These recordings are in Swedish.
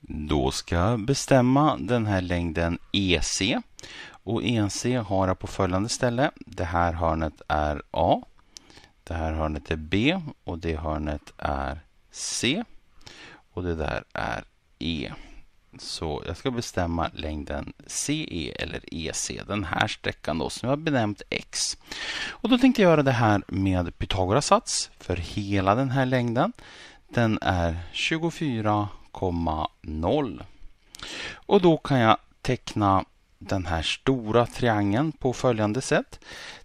Då ska jag bestämma den här längden EC. Och EC har jag på följande ställe. Det här hörnet är A. Det här hörnet är B och det hörnet är C. Och det där är E. Så jag ska bestämma längden CE eller EC, den här sträckan då som jag har benämnt X. Och då tänkte jag göra det här med Pythagoras sats för hela den här längden. Den är 24 0,0. Och då kan jag teckna den här stora triangeln på följande sätt.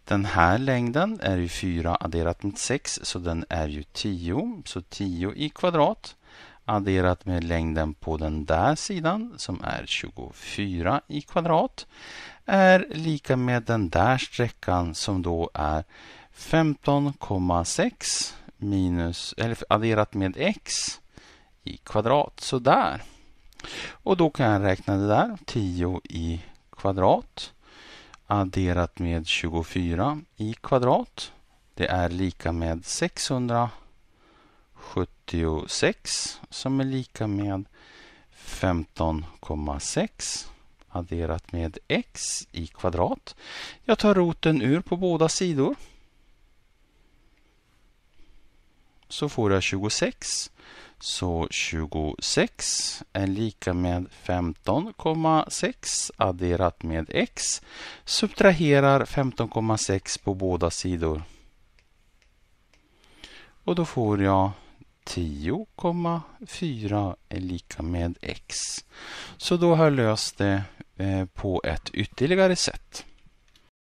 Den här längden är ju 4 adderat med 6 så den är ju 10. Så 10 i kvadrat adderat med längden på den där sidan som är 24 i kvadrat är lika med den där sträckan som då är 15,6 minus, eller adderat med x i kvadrat. Sådär. Och då kan jag räkna det där. 10 i kvadrat adderat med 24 i kvadrat. Det är lika med 676 som är lika med 15,6 adderat med x i kvadrat. Jag tar roten ur på båda sidor. så får jag 26. Så 26 är lika med 15,6 adderat med x. Subtraherar 15,6 på båda sidor. Och då får jag 10,4 är lika med x. Så då har jag löst det eh, på ett ytterligare sätt.